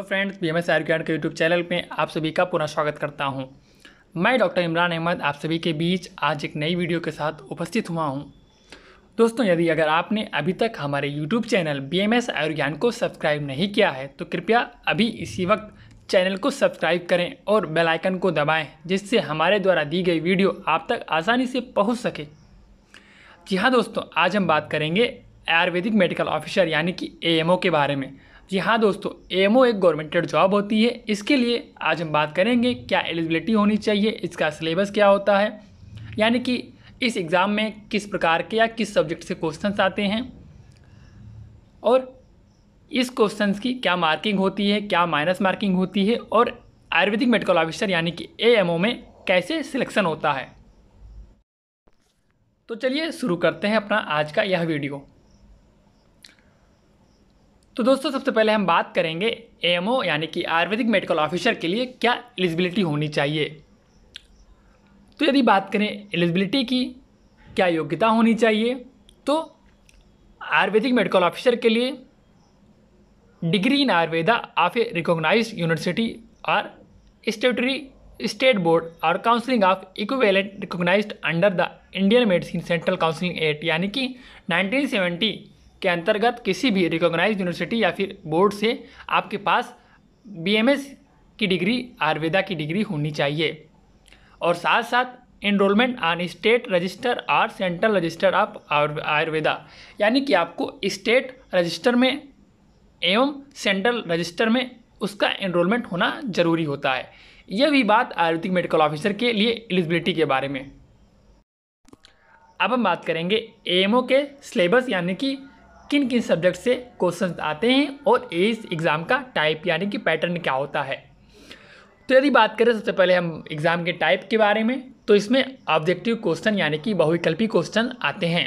hello friends B M S R के YouTube channel पे आप सभी का पुनः स्वागत करता हूँ मैं डॉक्टर इमरान अहमद आप सभी के बीच आज एक नई वीडियो के साथ उपस्थित हुआ हूँ दोस्तों यदि अगर आपने अभी तक हमारे YouTube channel B M S Ayurgyan को सब्सक्राइब नहीं किया है तो कृपया अभी इसी वक्त चैनल को सब्सक्राइब करें और बेलाइकन को दबाएँ जिससे हमारे द्वारा दी गई वीडियो आप तक आसानी से पहुँच सके जी हाँ दोस्तों आज हम बात करेंगे आयुर्वेदिक मेडिकल ऑफिसर यानी कि ए के बारे में जी हाँ दोस्तों एएमओ एक गवर्नमेंटेड जॉब होती है इसके लिए आज हम बात करेंगे क्या एलिजिबिलिटी होनी चाहिए इसका सिलेबस क्या होता है यानी कि इस एग्ज़ाम में किस प्रकार के या किस सब्जेक्ट से क्वेश्चंस आते हैं और इस क्वेश्चंस की क्या मार्किंग होती है क्या माइनस मार्किंग होती है और आयुर्वेदिक मेडिकल ऑफिसर यानी कि ए में कैसे सिलेक्शन होता है तो चलिए शुरू करते हैं अपना आज का यह वीडियो तो दोस्तों सबसे पहले हम बात करेंगे ए यानी कि आयुर्वेदिक मेडिकल ऑफिसर के लिए क्या एलिजिबिलिटी होनी चाहिए तो यदि बात करें एलिजिबिलिटी की क्या योग्यता होनी चाहिए तो आयुर्वेदिक मेडिकल ऑफिसर के लिए degree in Ayurveda of a recognise university और स्टेटरी स्टेट बोर्ड और counselling of equivalent recognise under the Indian medicine central counselling act यानी कि 1970 के अंतर्गत किसी भी रिकॉग्नाइज यूनिवर्सिटी या फिर बोर्ड से आपके पास बीएमएस की डिग्री आयुर्वेदा की डिग्री होनी चाहिए और साथ साथ इनरोलमेंट ऑन स्टेट रजिस्टर और सेंट्रल रजिस्टर ऑफ आयुर्वेदा यानी कि आपको स्टेट रजिस्टर में एवं सेंट्रल रजिस्टर में उसका इनरोलमेंट होना ज़रूरी होता है यह भी बात आयुर्वेदिक मेडिकल ऑफिसर के लिए एलिजिबिलिटी के बारे में अब हम बात करेंगे एमओ के सिलेबस यानी कि किन किन सब्जेक्ट से क्वेश्चन आते हैं और इस एग्ज़ाम का टाइप यानी कि पैटर्न क्या होता है तो यदि बात करें सबसे पहले हम एग्ज़ाम के टाइप के बारे में तो इसमें ऑब्जेक्टिव क्वेश्चन यानी कि बहुविकल्पी क्वेश्चन आते हैं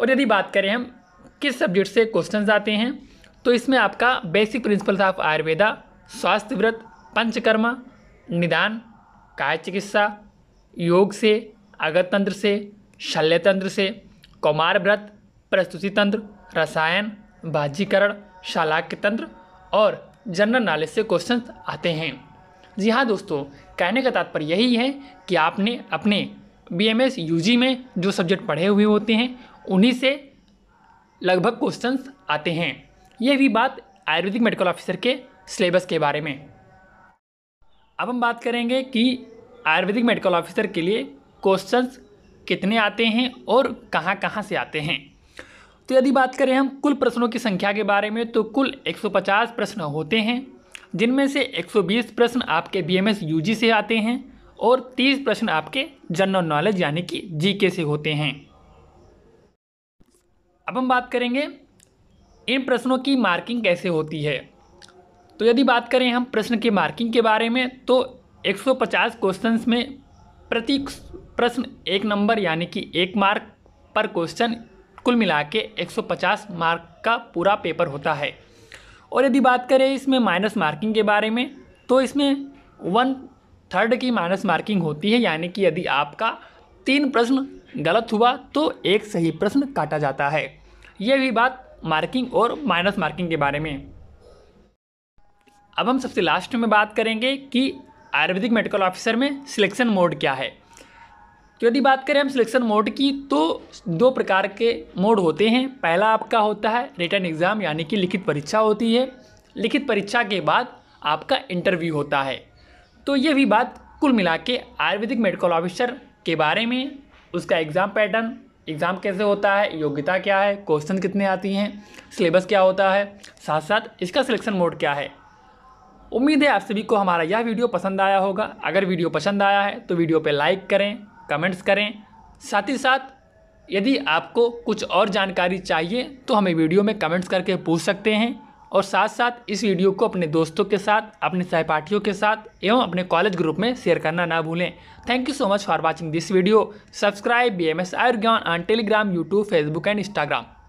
और यदि बात करें हम किस सब्जेक्ट से क्वेश्चन आते हैं तो इसमें आपका बेसिक प्रिंसिपल्स ऑफ आयुर्वेदा स्वास्थ्य व्रत पंचकर्मा निदान काय चिकित्सा योग से अगत तंत्र से शल्य तंत्र से कौमार व्रत प्रस्तुति तंत्र रसायन बाजीकरण शालाक्य तंत्र और जनरल नॉलेज से क्वेश्चन आते हैं जी हाँ दोस्तों कहने का तात्पर्य यही है कि आपने अपने B M S U G में जो सब्जेक्ट पढ़े हुए होते हैं उन्हीं से लगभग क्वेश्चंस आते हैं ये भी बात आयुर्वेदिक मेडिकल ऑफिसर के सिलेबस के बारे में अब हम बात करेंगे कि आयुर्वेदिक मेडिकल ऑफिसर के लिए क्वेश्चंस कितने आते हैं और कहाँ कहाँ से आते हैं तो यदि बात करें हम कुल प्रश्नों की संख्या के बारे में तो कुल 150 प्रश्न होते हैं जिनमें से 120 प्रश्न आपके बी एम से आते हैं और 30 प्रश्न आपके जनरल नॉलेज यानी कि जीके से होते हैं अब हम बात करेंगे इन प्रश्नों की मार्किंग कैसे होती है तो यदि बात करें हम प्रश्न की मार्किंग के बारे में तो 150 क्वेश्चंस में प्रति प्रश्न एक नंबर यानी कि एक मार्क पर क्वेश्चन कुल मिला के 150 मार्क का पूरा पेपर होता है और यदि बात करें इसमें माइनस मार्किंग के बारे में तो इसमें वन थर्ड की माइनस मार्किंग होती है यानी कि यदि आपका तीन प्रश्न गलत हुआ तो एक सही प्रश्न काटा जाता है यह भी बात मार्किंग और माइनस मार्किंग के बारे में अब हम सबसे लास्ट में बात करेंगे कि आयुर्वेदिक मेडिकल ऑफिसर में सिलेक्शन मोड क्या है तो यदि बात करें हम सिलेक्शन मोड की तो दो प्रकार के मोड होते हैं पहला आपका होता है रिटर्न एग्ज़ाम यानी कि लिखित परीक्षा होती है लिखित परीक्षा के बाद आपका इंटरव्यू होता है तो ये भी बात कुल मिला के आयुर्वेदिक मेडिकल ऑफिसर के बारे में उसका एग्ज़ाम पैटर्न एग्ज़ाम कैसे होता है योग्यता क्या है क्वेश्चन कितने आती हैं सिलेबस क्या होता है साथ साथ इसका सिलेक्शन मोड क्या है उम्मीद है आप सभी को हमारा यह वीडियो पसंद आया होगा अगर वीडियो पसंद आया है तो वीडियो पर लाइक करें कमेंट्स करें साथ ही साथ यदि आपको कुछ और जानकारी चाहिए तो हमें वीडियो में कमेंट्स करके पूछ सकते हैं और साथ साथ इस वीडियो को अपने दोस्तों के साथ अपने सहपाठियों के साथ एवं अपने कॉलेज ग्रुप में शेयर करना ना भूलें thank you so much for watching this video subscribe B M S Ayurgyan on Telegram YouTube Facebook and Instagram